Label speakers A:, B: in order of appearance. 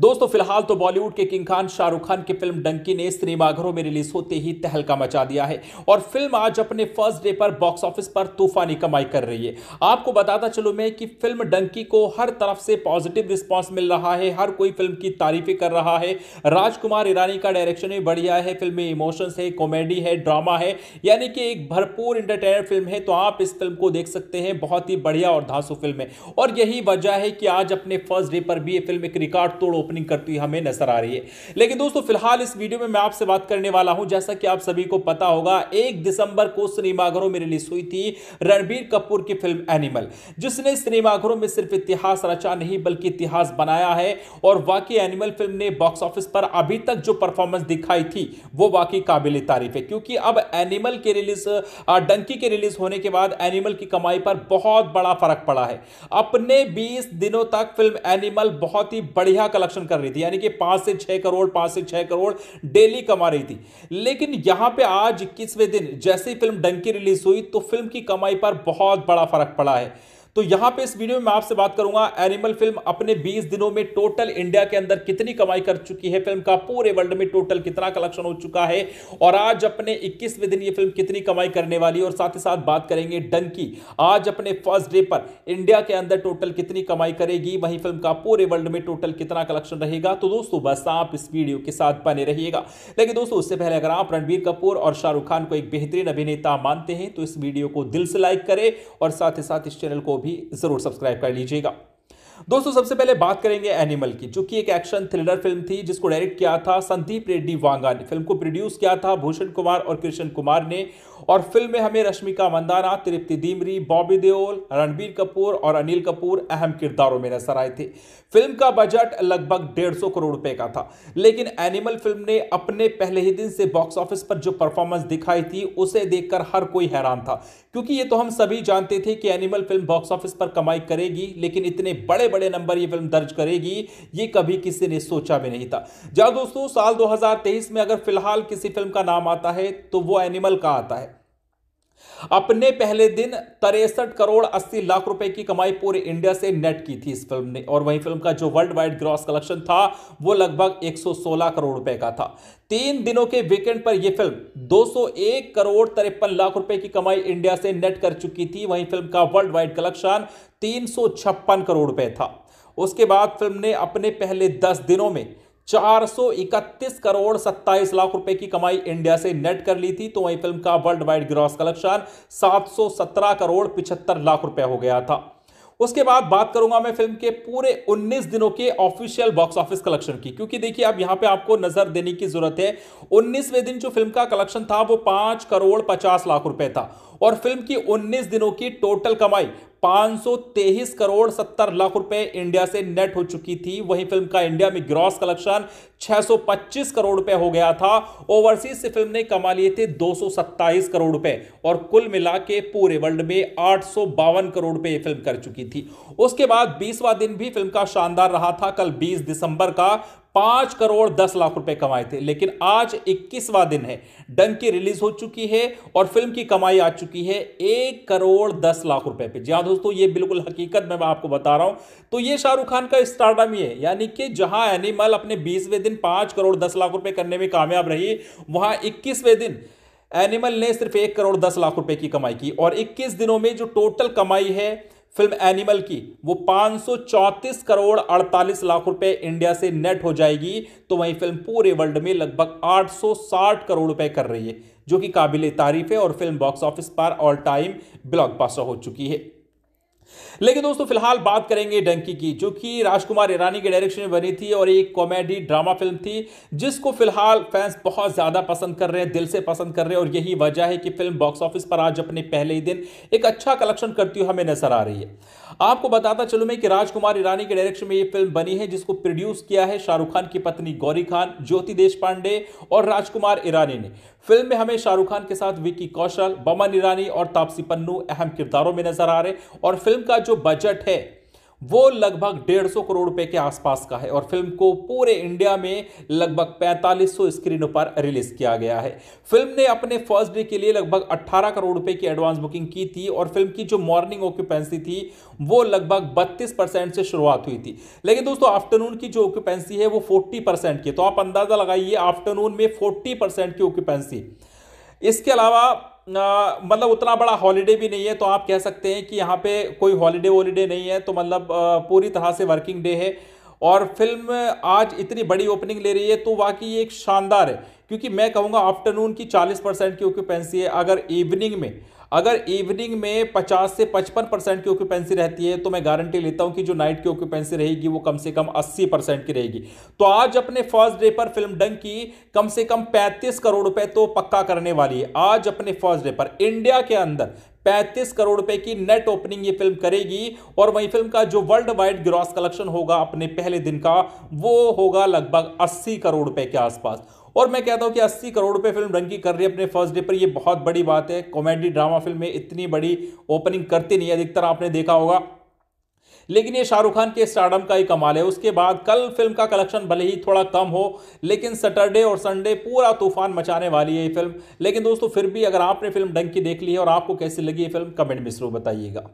A: दोस्तों फिलहाल तो बॉलीवुड के किंग खान शाहरुख खान की फिल्म डंकी ने सिनेमाघरों में रिलीज होते ही तहलका मचा दिया है और फिल्म आज अपने फर्स्ट डे पर बॉक्स ऑफिस पर तूफानी कमाई कर रही है आपको बताता चलू मैं कि फिल्म डंकी को हर तरफ से पॉजिटिव रिस्पॉन्स मिल रहा है हर कोई फिल्म की तारीफें कर रहा है राजकुमार ईरानी का डायरेक्शन भी बढ़िया है फिल्म में इमोशंस है कॉमेडी है ड्रामा है यानी कि एक भरपूर इंटरटेनर फिल्म है तो आप इस फिल्म को देख सकते हैं बहुत ही बढ़िया और धांसू फिल्म है और यही वजह है कि आज अपने फर्स्ट डे पर भी ये फिल्म एक रिकॉर्ड तोड़ो ओपनिंग करती हमें नजर आ रही है लेकिन दोस्तों फिलहाल इस वीडियो में मैं आपसे बात करने वाला हूं जैसा कि आप सभी को पता होगा एक दिसंबर को सिनेमाघरों में रिलीज हुई थी रणबीर कपूर की फिल्म एनिमल जिसने सिनेमाघरों में सिर्फ इतिहास रचा नहीं बल्कि इतिहास बनाया है और वाकई एनिमल फिल्म ने बॉक्स ऑफिस पर अभी तक जो परफॉर्मेंस दिखाई थी वो वाकई काबिल तारीफ है क्योंकि अब एनिमल के रिलीज डंकी के रिलीज होने के बाद एनिमल की कमाई पर बहुत बड़ा फर्क पड़ा है अपने 20 दिनों तक फिल्म एनिमल बहुत ही बढ़िया कलेक्शन प्रोडक्शन कर रही थी यानी कि पांच से छह करोड़ पांच से छह करोड़ डेली कमा रही थी लेकिन यहां पे आज इक्कीसवें दिन जैसे ही फिल्म डंकी रिलीज हुई तो फिल्म की कमाई पर बहुत बड़ा फर्क पड़ा है तो यहां पे इस वीडियो में मैं आपसे बात करूंगा एनिमल फिल्म अपने 20 दिनों में टोटल इंडिया के अंदर कितनी कमाई कर चुकी है फिल्म का पूरे वर्ल्ड में टोटल कितना कलेक्शन हो चुका है और आज अपने 21वें दिन ये फिल्म कितनी कमाई करने वाली है और साथ ही साथ बात करेंगे डंकी आज अपने फर्स्ट डे पर इंडिया के अंदर टोटल कितनी कमाई करेगी वही फिल्म का पूरे वर्ल्ड में टोटल कितना कलेक्शन रहेगा तो दोस्तों बस आप इस वीडियो के साथ बने रहिएगा लेकिन दोस्तों उससे पहले अगर आप रणबीर कपूर और शाहरुख खान को एक बेहतरीन अभिनेता मानते हैं तो इस वीडियो को दिल से लाइक करें और साथ ही साथ इस चैनल को भी जरूर सब्सक्राइब कर लीजिएगा दोस्तों सबसे पहले बात करेंगे एनिमल की जो कि एक एक्शन थ्रिलर फिल्म थी जिसको डायरेक्ट किया था संदीप रेड्डी वांगा ने फिल्म को प्रोड्यूस किया था भूषण कुमार और कृष्ण कुमार ने और फिल्म में हमें रश्मिका मंदाना तृप्ति दीमरी बॉबी देओल रणबीर कपूर और अनिल कपूर अहम किरदारों में नजर आए थे फिल्म का बजट लगभग डेढ़ सौ करोड़ रुपए का था लेकिन एनिमल फिल्म ने अपने पहले ही दिन से बॉक्स ऑफिस पर जो परफॉर्मेंस दिखाई थी उसे देखकर हर कोई हैरान था क्योंकि ये तो हम सभी जानते थे कि एनिमल फिल्म बॉक्स ऑफिस पर कमाई करेगी लेकिन इतने बड़े बड़े नंबर ये फिल्म दर्ज करेगी ये कभी किसी ने सोचा भी नहीं था जहां दोस्तों साल 2023 में अगर फिलहाल किसी फिल्म का नाम आता है तो वो एनिमल का आता है अपने पहले दिन तिरसठ करोड़ अस्सी लाख रुपए की कमाई पूरे इंडिया से नेट की थी इस फिल्म ने और वहीं फिल्म का जो वर्ल्ड वाइड ग्रॉस कलेक्शन था वो लगभग 116 करोड़ रुपए का था तीन दिनों के वीकेंड पर यह फिल्म 201 करोड़ तिरपन लाख रुपए की कमाई इंडिया से नेट कर चुकी थी वहीं फिल्म का वर्ल्ड वाइड कलेक्शन तीन करोड़ रुपए था उसके बाद फिल्म ने अपने पहले दस दिनों में 431 करोड़ 27 लाख रुपए की कमाई इंडिया से नेट कर ली थी तो वहीं फिल्म का world wide gross collection 717 crore 75 lakh रुपए हो गया था उसके बाद बात करूंगा मैं फिल्म के पूरे 19 दिनों के ऑफिशियल बॉक्स ऑफिस कलेक्शन की क्योंकि देखिए अब यहां पे आपको नजर देने की जरूरत है उन्नीसवें दिन जो फिल्म का कलेक्शन था वो पांच करोड़ पचास लाख रुपए था और फिल्म की 19 दिनों की टोटल कमाई 523 करोड़ 70 लाख रुपए इंडिया से नेट हो चुकी थी वहीं फिल्म का इंडिया में ग्रॉस कलेक्शन 625 करोड़ रुपए हो गया था ओवरसीज से फिल्म ने कमा लिए थे दो करोड़ रुपए और कुल मिला के पूरे वर्ल्ड में आठ करोड़ रुपए ये फिल्म कर चुकी थी उसके बाद बीसवा दिन भी फिल्म का शानदार रहा था कल बीस दिसंबर का पांच करोड़ दस लाख रुपए कमाए थे लेकिन आज इक्कीसवा दिन है डंकी रिलीज हो चुकी है और फिल्म की कमाई आ चुकी है एक करोड़ दस लाख रुपए पे जी हाँ दोस्तों ये बिल्कुल हकीकत में मैं आपको बता रहा हूं तो ये शाहरुख खान का स्टार्टअप ही है यानी कि जहां एनिमल अपने बीसवें दिन पांच करोड़ दस लाख रुपए करने में कामयाब रही वहां इक्कीसवें दिन एनिमल ने सिर्फ एक करोड़ दस लाख रुपए की कमाई की और 21 दिनों में जो टोटल कमाई है फिल्म एनिमल की वो 534 करोड़ 48 लाख रुपए इंडिया से नेट हो जाएगी तो वहीं फिल्म पूरे वर्ल्ड में लगभग 860 करोड़ रुपए कर रही है जो कि काबिल तारीफ है और फिल्म बॉक्स ऑफिस पर ऑल टाइम ब्लॉकबस्टर हो चुकी है लेकिन दोस्तों फिलहाल बात करेंगे डंकी की जो कि राजकुमार ईरानी के डायरेक्शन में बनी थी और एक कॉमेडी ड्रामा फिल्म थी जिसको फिलहाल फैंस बहुत ज्यादा पसंद कर रहे हैं दिल से पसंद कर रहे हैं और यही वजह है कि फिल्म बॉक्स ऑफिस पर आज अपने पहले ही दिन एक अच्छा कलेक्शन करती हुई हमें नजर आ रही है आपको बताता चलू मैं कि राजकुमार ईरानी के डायरेक्शन में ये फिल्म बनी है जिसको प्रोड्यूस किया है शाहरुख खान की पत्नी गौरी खान ज्योति देश और राजकुमार ईरानी ने फिल्म में हमें शाहरुख खान के साथ विकी कौशल बमन ईरानी और तापसी पन्नू अहम किरदारों में नजर आ रहे और फिल्म का जो बजट है वो लगभग 150 करोड़ रुपए के आसपास का है और फिल्म को पूरे इंडिया में लगभग 4500 स्क्रीनों पर रिलीज किया गया है फिल्म ने अपने फर्स्ट डे के लिए लगभग 18 करोड़ रुपए की एडवांस बुकिंग की थी और फिल्म की जो मॉर्निंग ऑक्यूपेंसी थी वो लगभग 32 परसेंट से शुरुआत हुई थी लेकिन दोस्तों आफ्टरनून की जो ऑक्यूपेंसी है वो फोर्टी परसेंट की तो आप अंदाजा लगाइए आफ्टरनून में फोर्टी परसेंट की ऑक्यूपेंसी इसके अलावा मतलब उतना बड़ा हॉलीडे भी नहीं है तो आप कह सकते हैं कि यहाँ पे कोई हॉलीडे वॉलीडे नहीं है तो मतलब पूरी तरह से वर्किंग डे है और फिल्म आज इतनी बड़ी ओपनिंग ले रही है तो वाकई ये एक शानदार है क्योंकि मैं कहूँगा आफ्टरनून की 40 परसेंट की ऑक्यूपेंसी है अगर इवनिंग में अगर इवनिंग में 50 से 55 परसेंट की ऑक्यूपेंसी रहती है तो मैं गारंटी लेता हूं कि जो नाइट की ऑक्यूपेंसी रहेगी वो कम से कम 80 परसेंट की रहेगी तो आज अपने फर्स्ट डे पर फिल्म डंग की कम से कम 35 करोड़ रुपए तो पक्का करने वाली है आज अपने फर्स्ट डे पर इंडिया के अंदर 35 करोड़ रुपए की नेट ओपनिंग ये फिल्म करेगी और वही फिल्म का जो वर्ल्ड वाइड ग्रॉस कलेक्शन होगा अपने पहले दिन का वो होगा लगभग 80 करोड़ रुपए के आसपास और मैं कहता हूँ कि अस्सी करोड़ रुपये फिल्म रंकी कर रही है अपने फर्स्ट डे पर यह बहुत बड़ी बात है कॉमेडी ड्रामा फिल्म में इतनी बड़ी ओपनिंग करती नहीं है अधिकतर आपने देखा होगा लेकिन ये शाहरुख खान के स्टार्डम का ही कमाल है उसके बाद कल फिल्म का कलेक्शन भले ही थोड़ा कम हो लेकिन सैटरडे और संडे पूरा तूफान मचाने वाली है ये फिल्म लेकिन दोस्तों फिर भी अगर आपने फिल्म डंकी देख ली है और आपको कैसी लगी ये फिल्म कमेंट में जरूर बताइएगा